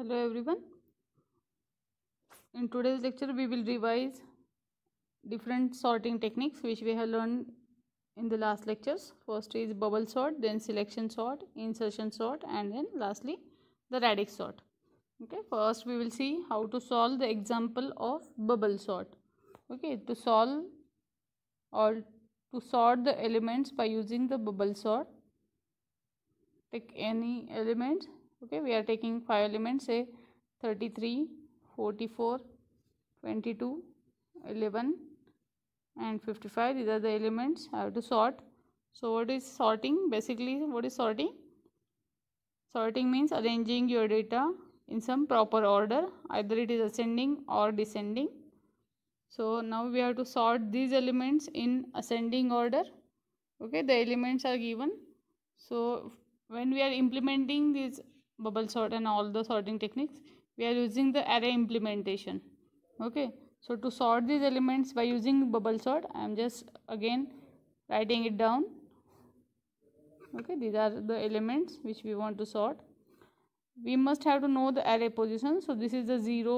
hello everyone in today's lecture we will revise different sorting techniques which we have learned in the last lectures first is bubble sort then selection sort insertion sort and then lastly the radix sort okay first we will see how to solve the example of bubble sort okay to solve or to sort the elements by using the bubble sort take any element okay we are taking five elements say 33 44 22 11 and 55 these are the elements i have to sort so what is sorting basically what is sorting sorting means arranging your data in some proper order either it is ascending or descending so now we have to sort these elements in ascending order okay the elements are given so when we are implementing these bubble sort and all the sorting techniques we are using the array implementation okay so to sort these elements by using bubble sort i am just again writing it down okay these are the elements which we want to sort we must have to know the array position so this is the 0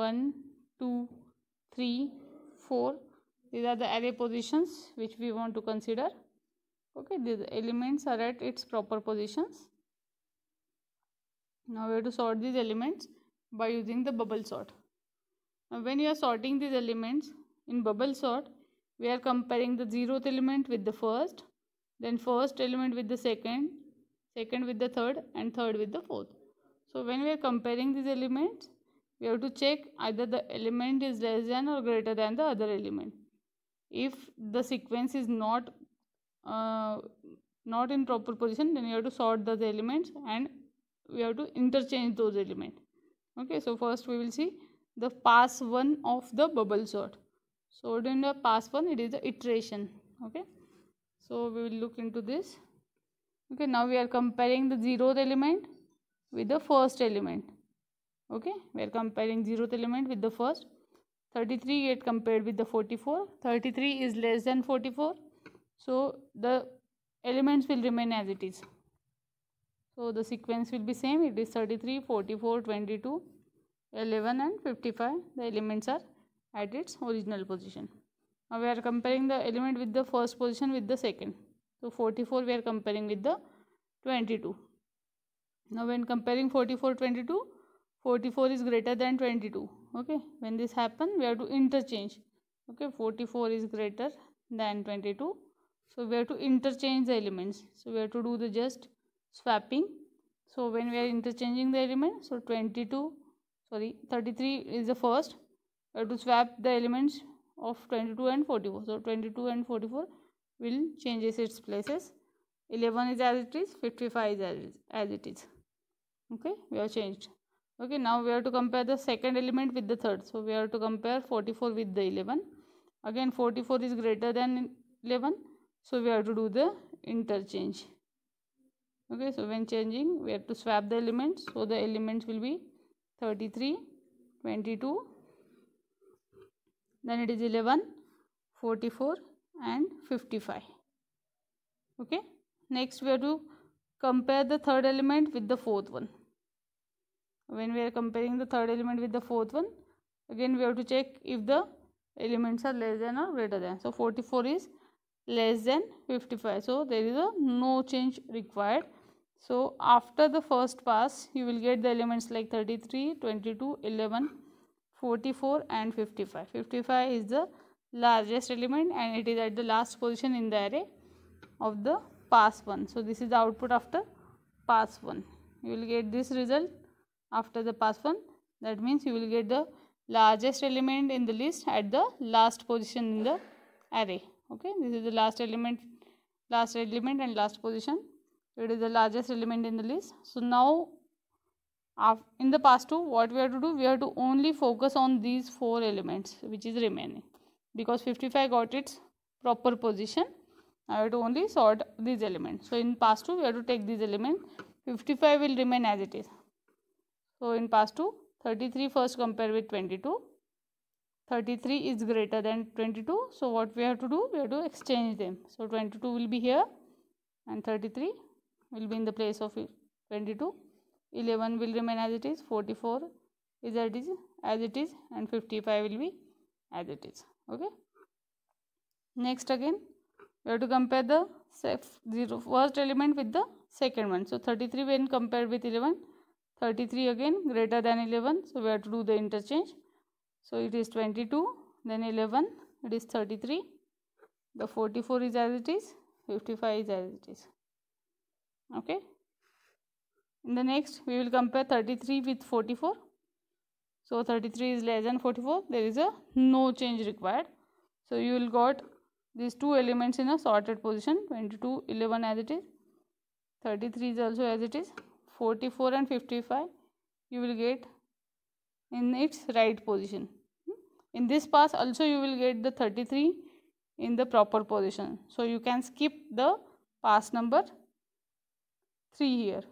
1 2 3 4 these are the array positions which we want to consider okay these elements are at its proper positions now we have to sort these elements by using the bubble sort. Now when you are sorting these elements in bubble sort, we are comparing the zeroth element with the first, then first element with the second, second with the third and third with the fourth. So when we are comparing these elements, we have to check either the element is less than or greater than the other element. If the sequence is not uh, not in proper position, then you have to sort the elements and we have to interchange those elements okay so first we will see the pass one of the bubble sort so during the pass one it is the iteration okay so we will look into this okay now we are comparing the zeroth element with the first element okay we are comparing zeroth element with the first 33 get compared with the 44 33 is less than 44 so the elements will remain as it is so the sequence will be same. It is 33, 44, 22, 11 and 55. The elements are at its original position. Now we are comparing the element with the first position with the second. So 44 we are comparing with the 22. Now when comparing 44, 22, 44 is greater than 22. Okay. When this happen, we have to interchange. Okay. 44 is greater than 22. So we have to interchange the elements. So we have to do the just swapping so when we are interchanging the element so 22 sorry 33 is the first we have to swap the elements of 22 and 44 so 22 and 44 will changes its places 11 is as it is 55 is as it is okay we have changed okay now we have to compare the second element with the third so we have to compare 44 with the 11 again 44 is greater than 11 so we have to do the interchange okay so when changing we have to swap the elements so the elements will be 33 22 then it is 11 44 and 55 okay next we have to compare the third element with the fourth one when we are comparing the third element with the fourth one again we have to check if the elements are less than or greater than so 44 is less than 55 so there is a no change required so after the first pass, you will get the elements like 33, 22, 11, 44 and 55. 55 is the largest element and it is at the last position in the array of the pass 1. So this is the output after pass 1. You will get this result after the pass 1. That means you will get the largest element in the list at the last position in the array. Okay, this is the last element, last element and last position it is the largest element in the list so now in the past two what we have to do we have to only focus on these four elements which is remaining because 55 got its proper position I have to only sort these elements so in past two we have to take these elements. 55 will remain as it is so in past two 33 first compare with 22 33 is greater than 22 so what we have to do we have to exchange them so 22 will be here and 33 will be in the place of 22 11 will remain as it is 44 is as it is as it is and 55 will be as it is okay next again we have to compare the zero first element with the second one so 33 when compared with 11 33 again greater than 11 so we have to do the interchange so it is 22 then 11 it is 33 the 44 is as it is 55 is as it is okay in the next we will compare 33 with 44 so 33 is less than 44 there is a no change required so you will got these two elements in a sorted position 22 11 as it is 33 is also as it is 44 and 55 you will get in its right position in this pass also you will get the 33 in the proper position so you can skip the pass number 3 here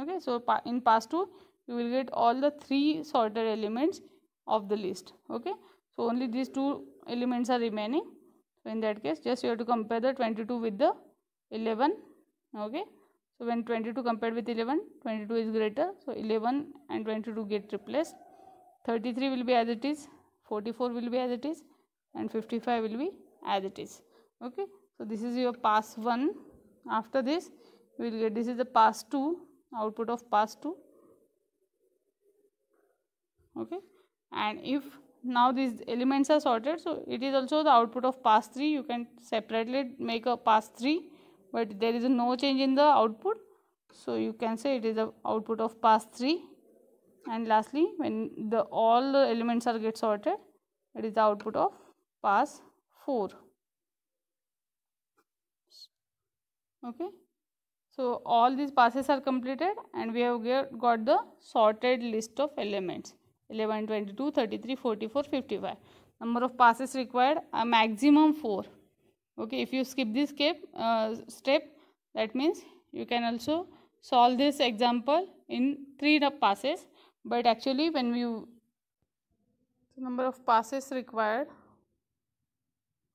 okay so pa in pass 2 you will get all the three sorted elements of the list okay so only these two elements are remaining so in that case just you have to compare the 22 with the 11 okay so when 22 compared with 11 22 is greater so 11 and 22 get replaced 33 will be as it is 44 will be as it is and 55 will be as it is okay so this is your pass 1 after this we will get this is the pass 2 output of pass 2 okay and if now these elements are sorted so it is also the output of pass 3 you can separately make a pass 3 but there is no change in the output so you can say it is the output of pass 3 and lastly when the all the elements are get sorted it is the output of pass 4 okay so all these passes are completed and we have get, got the sorted list of elements 11, 22, 33, 44, 55. Number of passes required a maximum 4. Okay, if you skip this step, uh, step that means you can also solve this example in 3 passes but actually when we number of passes required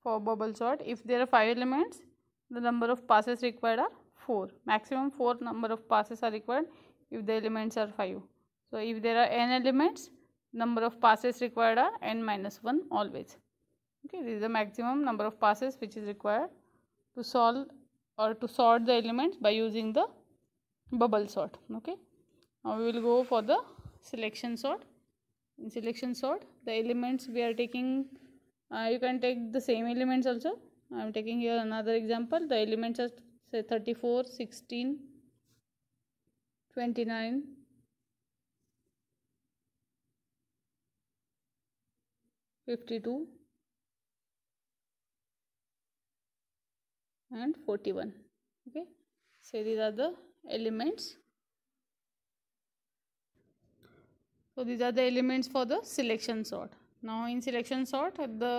for bubble sort if there are 5 elements the number of passes required are 4 maximum 4 number of passes are required if the elements are 5 so if there are n elements number of passes required are n minus 1 always okay this is the maximum number of passes which is required to solve or to sort the elements by using the bubble sort okay now we will go for the selection sort in selection sort the elements we are taking uh, you can take the same elements also i am taking here another example the elements are say 34 16 29 52 and 41 okay so these are the elements so these are the elements for the selection sort now in selection sort the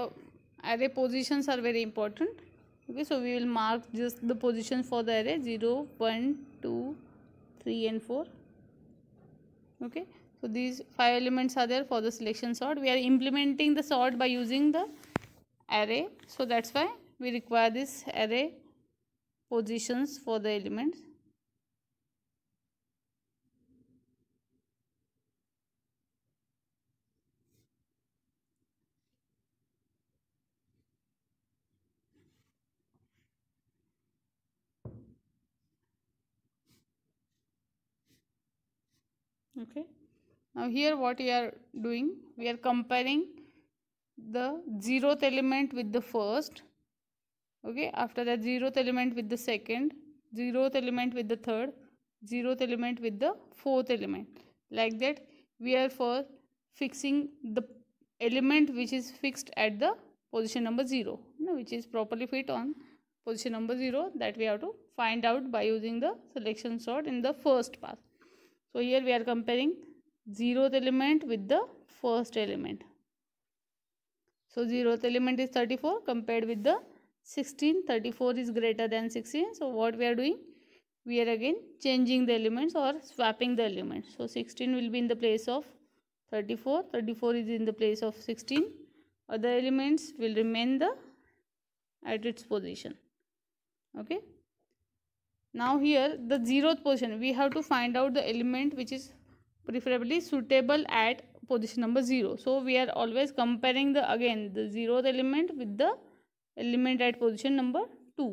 array positions are very important okay so we will mark just the position for the array 0 1 2 3 and 4 okay so these five elements are there for the selection sort we are implementing the sort by using the array so that's why we require this array positions for the elements okay now here what we are doing we are comparing the zeroth element with the first okay after that zeroth element with the second zeroth element with the third zeroth element with the fourth element like that we are for fixing the element which is fixed at the position number 0 you know, which is properly fit on position number 0 that we have to find out by using the selection sort in the first pass so here we are comparing zeroth element with the first element. So zeroth element is 34 compared with the 16. 34 is greater than 16. So what we are doing? We are again changing the elements or swapping the elements. So 16 will be in the place of 34. 34 is in the place of 16. Other elements will remain the at its position. Okay now here the zeroth position we have to find out the element which is preferably suitable at position number 0 so we are always comparing the again the zeroth element with the element at position number 2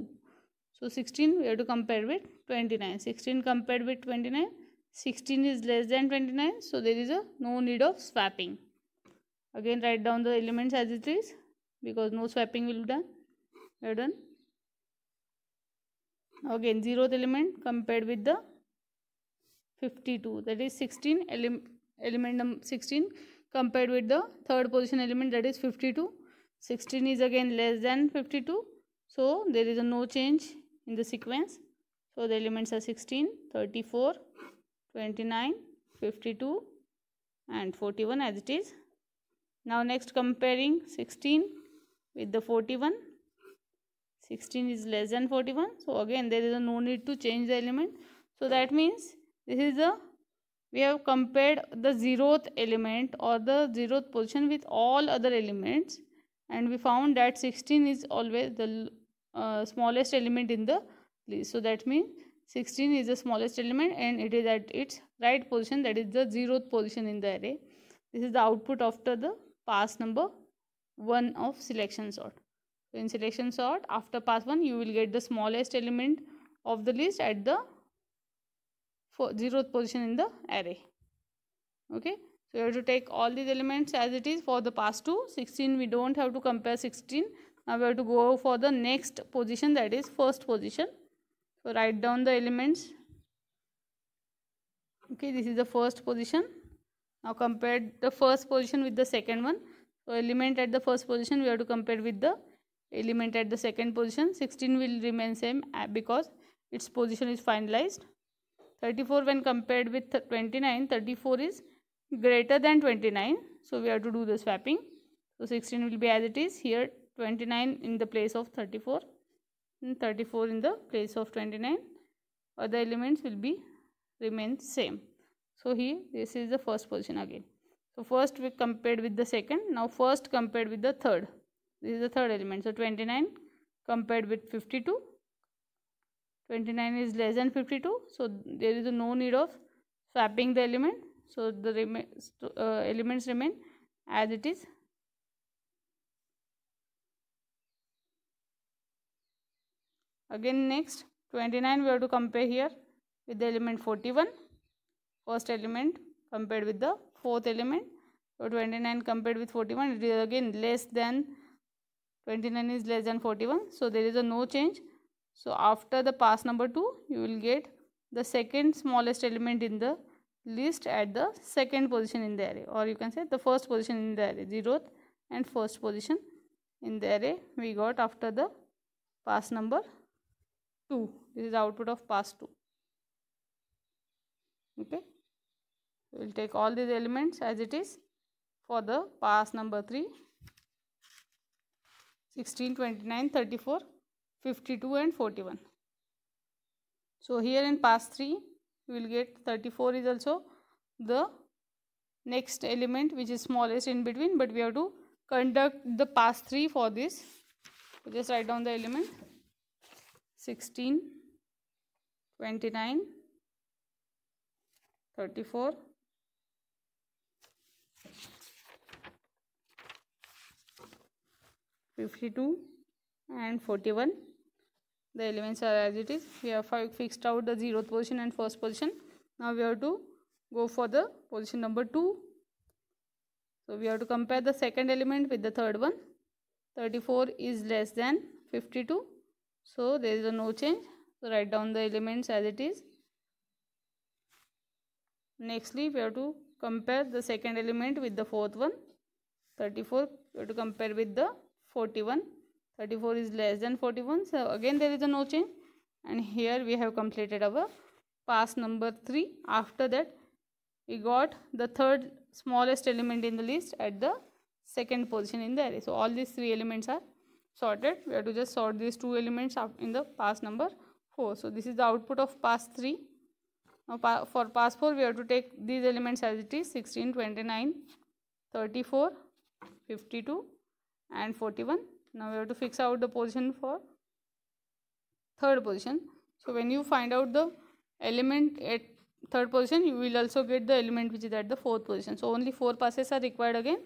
so 16 we have to compare with 29 16 compared with 29 16 is less than 29 so there is a no need of swapping again write down the elements as it is because no swapping will be done we done again zeroth element compared with the 52 that is 16 ele element number 16 compared with the third position element that is 52 16 is again less than 52 so there is a no change in the sequence so the elements are 16 34 29 52 and 41 as it is now next comparing 16 with the 41 16 is less than 41 so again there is no need to change the element so that means this is the we have compared the zeroth element or the zeroth position with all other elements and we found that 16 is always the uh, smallest element in the list so that means 16 is the smallest element and it is at its right position that is the zeroth position in the array this is the output after the pass number 1 of selection sort so in selection sort after pass 1 you will get the smallest element of the list at the zeroth position in the array. Okay. So you have to take all these elements as it is for the pass 2. 16 we don't have to compare 16. Now we have to go for the next position that is first position. So write down the elements. Okay this is the first position. Now compare the first position with the second one. So element at the first position we have to compare with the element at the second position 16 will remain same uh, because its position is finalized 34 when compared with 29 34 is greater than 29 so we have to do the swapping so 16 will be as it is here 29 in the place of 34 and 34 in the place of 29 other elements will be remain same so here this is the first position again so first we compared with the second now first compared with the third this is the third element so 29 compared with 52 29 is less than 52 so there is no need of swapping the element so the uh, elements remain as it is again next 29 we have to compare here with the element 41 first element compared with the fourth element so 29 compared with 41 it is again less than 29 is less than 41 so there is a no change so after the pass number 2 you will get the second smallest element in the list at the second position in the array or you can say the first position in the array zeroth and first position in the array we got after the pass number 2 this is the output of pass 2 okay we will take all these elements as it is for the pass number 3 16, 29, 34, 52 and 41. So here in pass 3 we will get 34 is also the next element which is smallest in between but we have to conduct the pass 3 for this. So just write down the element 16, 29, 34, 52 and 41 the elements are as it is we have fixed out the zeroth position and first position now we have to go for the position number 2 so we have to compare the second element with the third one 34 is less than 52 so there is a no change so write down the elements as it is nextly we have to compare the second element with the fourth one 34 we have to compare with the 41 34 is less than 41 so again there is a no change and here we have completed our pass number 3 after that we got the third smallest element in the list at the second position in the array so all these three elements are sorted we have to just sort these two elements in the pass number 4 so this is the output of pass 3 now pa for pass 4 we have to take these elements as it is 16 29 34 52 and 41 now we have to fix out the position for third position so when you find out the element at third position you will also get the element which is at the fourth position so only four passes are required again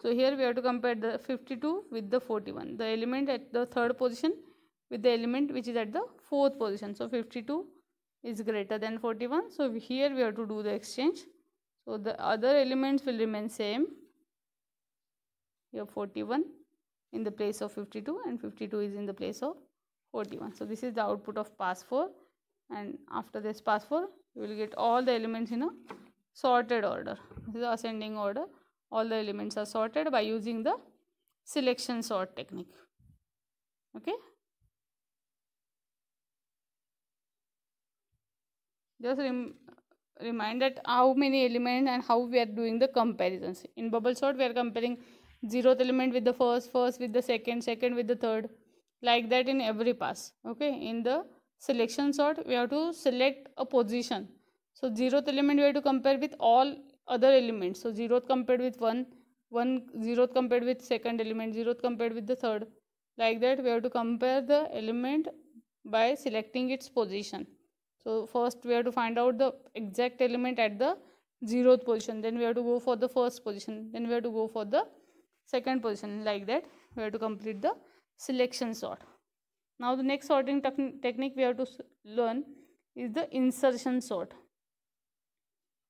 so here we have to compare the 52 with the 41 the element at the third position with the element which is at the fourth position so 52 is greater than 41 so here we have to do the exchange so the other elements will remain same you have 41 in the place of 52 and 52 is in the place of 41 so this is the output of pass 4 and after this pass 4 you will get all the elements in a sorted order this is ascending order all the elements are sorted by using the selection sort technique okay just rem remind that how many elements and how we are doing the comparisons in bubble sort we are comparing zeroth element with the first first with the second second with the third like that in every pass okay in the selection sort we have to select a position so zeroth element we have to compare with all other elements so zeroth compared with one one zeroth compared with second element zeroth compared with the third like that we have to compare the element by selecting its position so first we have to find out the exact element at the zeroth position then we have to go for the first position then we have to go for the second position like that we have to complete the selection sort now the next sorting technique we have to learn is the insertion sort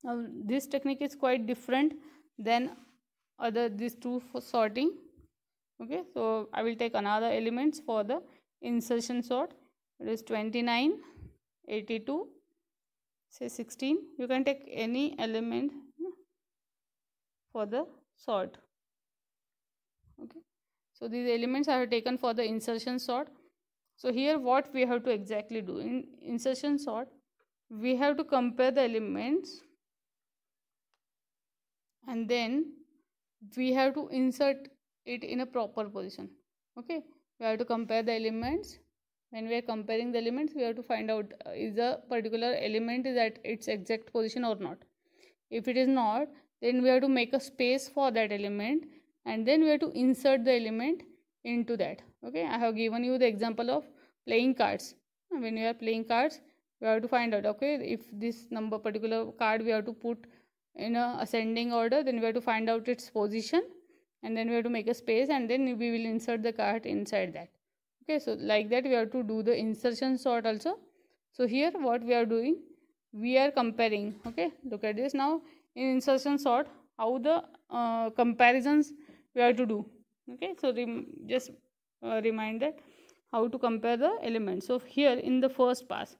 now this technique is quite different than other these two for sorting okay so i will take another elements for the insertion sort it is 29 82 say 16 you can take any element for the sort so these elements are taken for the insertion sort. So here what we have to exactly do in insertion sort, we have to compare the elements and then we have to insert it in a proper position. Okay, we have to compare the elements. When we are comparing the elements, we have to find out uh, is a particular element is at its exact position or not. If it is not, then we have to make a space for that element and then we have to insert the element into that okay i have given you the example of playing cards when you are playing cards we have to find out okay if this number particular card we have to put in a ascending order then we have to find out its position and then we have to make a space and then we will insert the card inside that okay so like that we have to do the insertion sort also so here what we are doing we are comparing okay look at this now in insertion sort how the uh, comparisons we have to do okay so just uh, remind that how to compare the elements so here in the first pass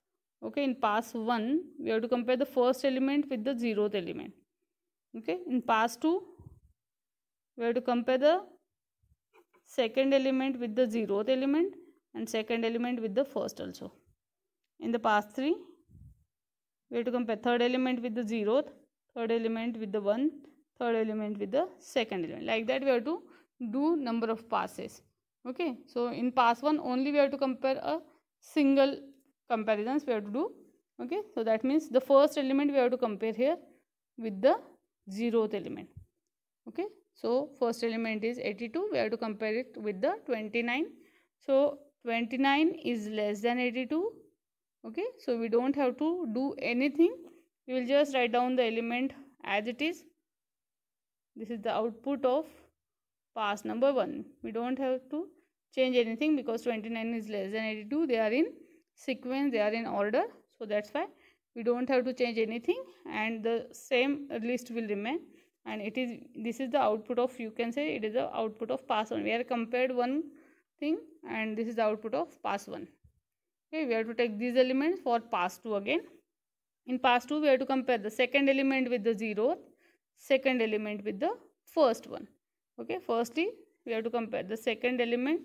okay in pass 1 we have to compare the first element with the zeroth element okay in pass 2 we have to compare the second element with the zeroth element and second element with the first also in the pass 3 we have to compare third element with the zeroth third element with the one third element with the second element like that we have to do number of passes okay so in pass 1 only we have to compare a single comparisons we have to do okay so that means the first element we have to compare here with the zeroth element okay so first element is 82 we have to compare it with the 29 so 29 is less than 82 okay so we don't have to do anything we will just write down the element as it is this is the output of pass number 1 we don't have to change anything because 29 is less than 82 they are in sequence they are in order so that's why we don't have to change anything and the same list will remain and it is this is the output of you can say it is the output of pass 1 we are compared one thing and this is the output of pass 1 okay we have to take these elements for pass 2 again in pass 2 we have to compare the second element with the zero second element with the first one okay firstly we have to compare the second element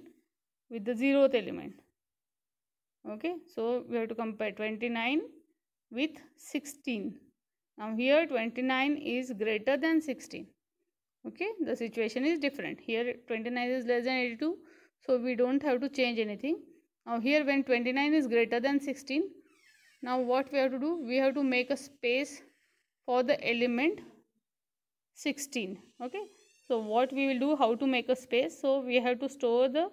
with the zeroth element okay so we have to compare 29 with 16 now here 29 is greater than 16 okay the situation is different here 29 is less than 82 so we don't have to change anything now here when 29 is greater than 16 now what we have to do we have to make a space for the element 16 okay so what we will do how to make a space so we have to store the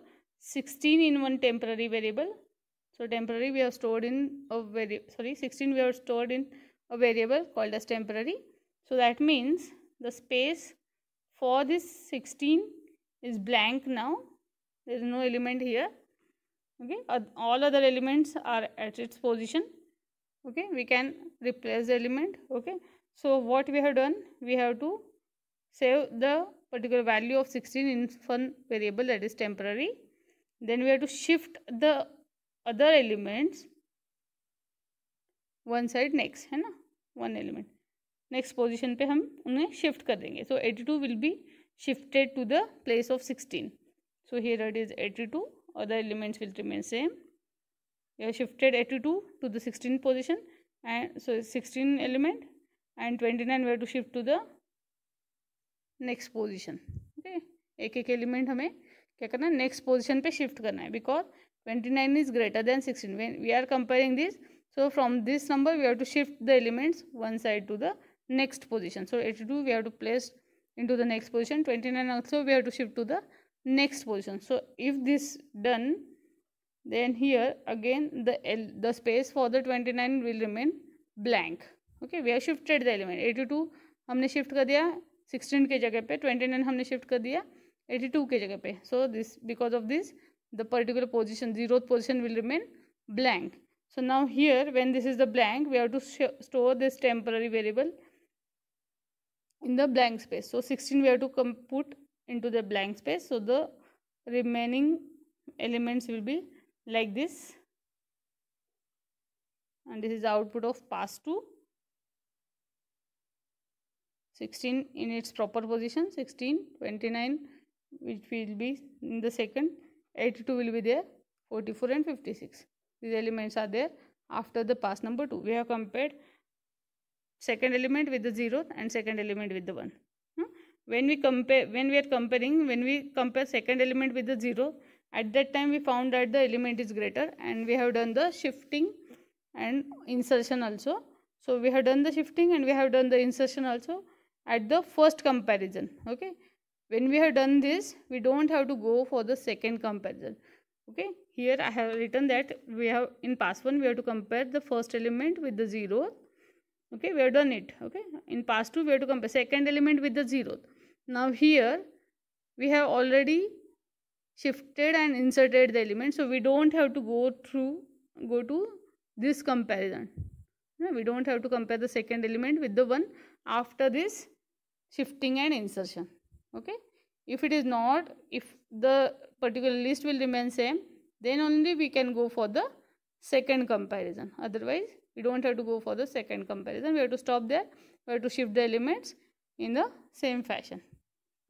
16 in one temporary variable so temporary we have stored in a very sorry 16 we have stored in a variable called as temporary so that means the space for this 16 is blank now there is no element here okay uh, all other elements are at its position okay we can replace the element okay so what we have done we have to save the particular value of 16 in fun variable that is temporary then we have to shift the other elements one side next hai na? one element next position pe hum unhe shift kar so 82 will be shifted to the place of 16 so here it is 82 other elements will remain same We have shifted 82 to the 16 position and so 16 element and 29 we have to shift to the next position okay एक एक element हमें क्या करना है next position पे shift करना है because twenty nine is greater than sixteen when we are comparing this so from this number we have to shift the elements one side to the next position so eighty two we have to place into the next position twenty nine also we have to shift to the next position so if this done then here again the L the space for the twenty nine will remain blank okay we are shifted the element eighty two हमने shift कर दिया sixteen के जगह पे twenty nine हमने shift कर दिया eighty two के जगह पे so this because of this the particular position zero position will remain blank so now here when this is the blank we have to store this temporary variable in the blank space so sixteen we have to come put into the blank space so the remaining elements will be like this and this is output of pass two 16 in its proper position 16 29 which will be in the second 82 will be there 44 and 56 these elements are there after the pass number 2 we have compared second element with the 0 and second element with the 1 hmm? when we compare when we are comparing when we compare second element with the 0 at that time we found that the element is greater and we have done the shifting and insertion also so we have done the shifting and we have done the insertion also at the first comparison okay when we have done this we don't have to go for the second comparison okay here i have written that we have in pass one we have to compare the first element with the zero. okay we have done it okay in pass two we have to compare second element with the zero. now here we have already shifted and inserted the element so we don't have to go through go to this comparison we don't have to compare the second element with the one after this shifting and insertion okay if it is not if the particular list will remain same then only we can go for the second comparison otherwise we don't have to go for the second comparison we have to stop there we have to shift the elements in the same fashion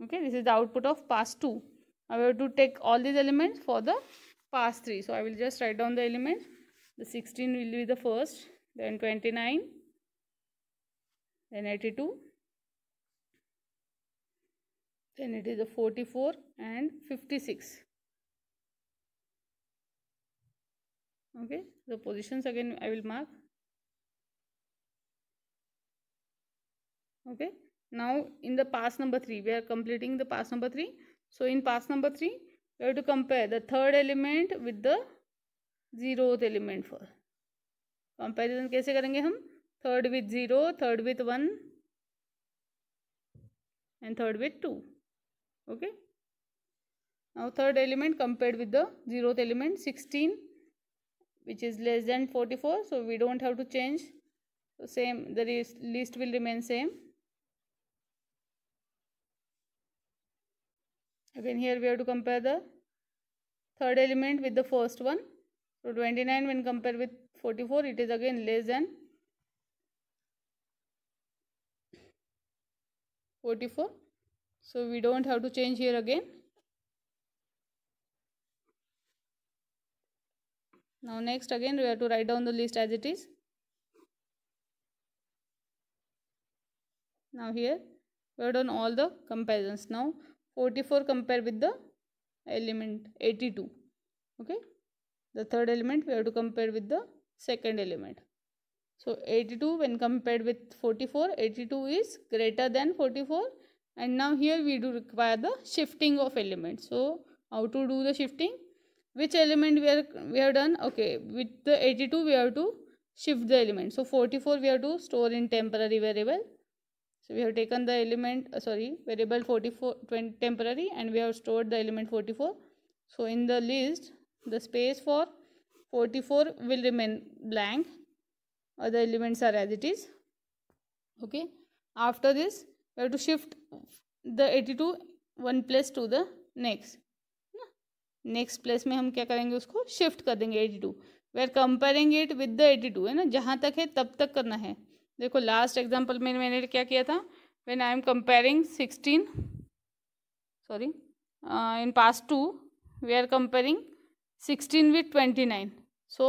okay this is the output of pass 2 now we have to take all these elements for the pass 3 so i will just write down the elements the 16 will be the first then 29 then 82 then it is a 44 and 56 okay the positions again i will mark okay now in the pass number 3 we are completing the pass number 3 so in pass number 3 we have to compare the third element with the zeroth element for comparison कैसे करेंगे हम third with zero third with one and third with two okay now third element compared with the zeroth element 16 which is less than 44 so we don't have to change so same the list will remain same again here we have to compare the third element with the first one so 29 when compared with 44 it is again less than 44 so we don't have to change here again now next again we have to write down the list as it is now here we have done all the comparisons now 44 compare with the element 82 okay the third element we have to compare with the second element so 82 when compared with 44 82 is greater than 44 and now here we do require the shifting of elements so how to do the shifting which element we are we have done okay with the 82 we have to shift the element so 44 we have to store in temporary variable so we have taken the element uh, sorry variable 44 20, temporary and we have stored the element 44 so in the list the space for 44 will remain blank other elements are as it is okay after this we have to shift the 82 one place to the next next place में हम क्या करेंगे उसको shift कर देंगे eighty two we are comparing it with the eighty two है ना जहाँ तक है तब तक करना है देखो लास्ट एग्जाम्पल में मैंने क्या किया था when I am comparing sixteen sorry in pass two we are comparing sixteen with twenty nine so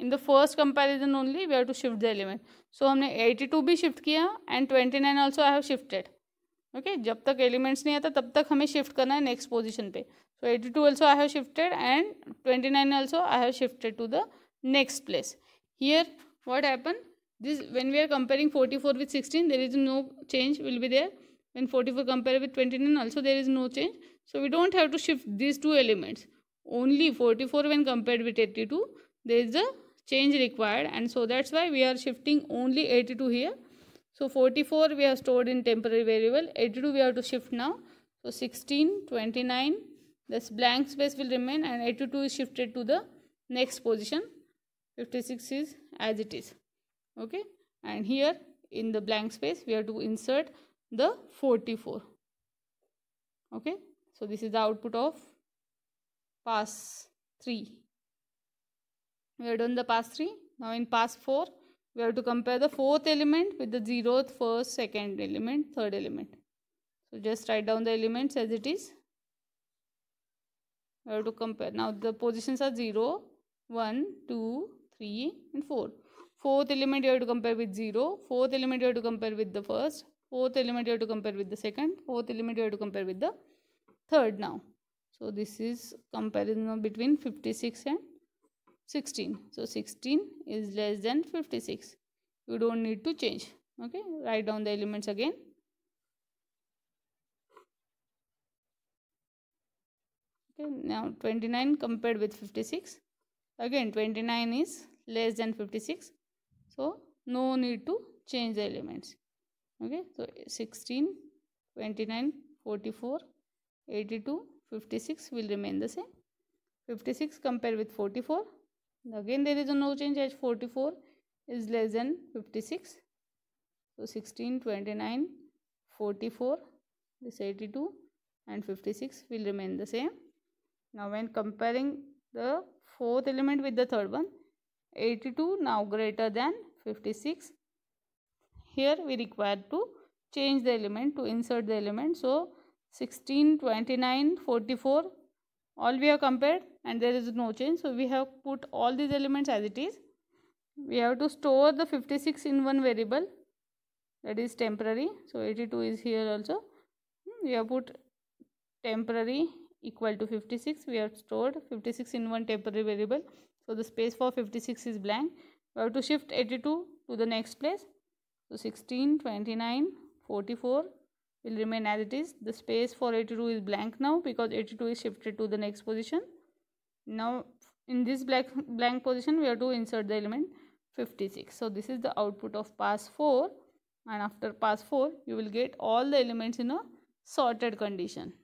in the first comparison only we are to shift the element so so, हमने 82 भी शिफ्ट किया and 29 nine also I have shifted okay जब तक elements नहीं आता तब तक हमें शिफ्ट करना है नेक्स्ट पोजिशन पे so eighty two also I have shifted and twenty nine also I have shifted to the next place here what happen this when we are comparing forty four with sixteen there is no change will be there when forty four compare with twenty nine also there is no change so we don't have to shift this two elements only forty four when compare with eighty to there is a change required and so that's why we are shifting only 82 here so 44 we have stored in temporary variable 82 we have to shift now so 16 29 this blank space will remain and 82 is shifted to the next position 56 is as it is okay and here in the blank space we have to insert the 44 okay so this is the output of pass 3 we have done the past 3 now in past 4 we have to compare the fourth element with the zeroth first second element third element so just write down the elements as it is we have to compare now the positions are 0 1 2 3 and 4 fourth element you have to compare with 0 fourth element you have to compare with the first fourth element you have to compare with the second fourth element you have to compare with the third now so this is comparison between 56 and 16 so 16 is less than 56 you don't need to change okay write down the elements again okay now 29 compared with 56 again 29 is less than 56 so no need to change the elements okay so 16 29 44 82 56 will remain the same 56 compare with 44 again there is a no change as 44 is less than 56 so 16 29 44 this 82 and 56 will remain the same now when comparing the fourth element with the third one 82 now greater than 56 here we require to change the element to insert the element so 16 29 44 all we have compared and there is no change so we have put all these elements as it is we have to store the 56 in one variable that is temporary so 82 is here also hmm, we have put temporary equal to 56 we have stored 56 in one temporary variable so the space for 56 is blank we have to shift 82 to the next place so 16 29 44 will remain as it is the space for 82 is blank now because 82 is shifted to the next position now in this blank blank position we have to insert the element 56 so this is the output of pass 4 and after pass 4 you will get all the elements in a sorted condition